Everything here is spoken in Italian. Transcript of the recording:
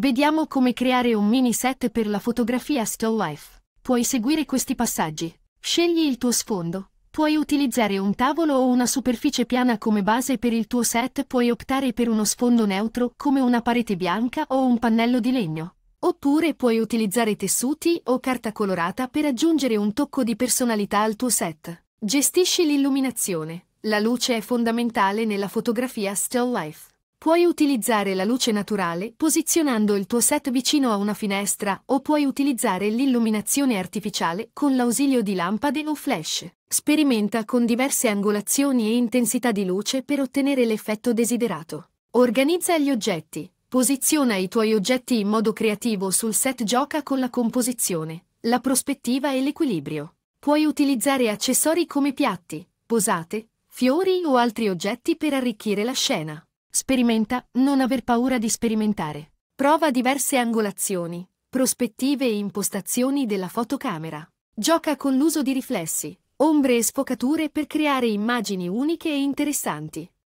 Vediamo come creare un mini set per la fotografia still life. Puoi seguire questi passaggi. Scegli il tuo sfondo. Puoi utilizzare un tavolo o una superficie piana come base per il tuo set, puoi optare per uno sfondo neutro come una parete bianca o un pannello di legno. Oppure puoi utilizzare tessuti o carta colorata per aggiungere un tocco di personalità al tuo set. Gestisci l'illuminazione. La luce è fondamentale nella fotografia still life. Puoi utilizzare la luce naturale posizionando il tuo set vicino a una finestra o puoi utilizzare l'illuminazione artificiale con l'ausilio di lampade o flash. Sperimenta con diverse angolazioni e intensità di luce per ottenere l'effetto desiderato. Organizza gli oggetti. Posiziona i tuoi oggetti in modo creativo sul set gioca con la composizione, la prospettiva e l'equilibrio. Puoi utilizzare accessori come piatti, posate, fiori o altri oggetti per arricchire la scena. Sperimenta, non aver paura di sperimentare. Prova diverse angolazioni, prospettive e impostazioni della fotocamera. Gioca con l'uso di riflessi, ombre e sfocature per creare immagini uniche e interessanti.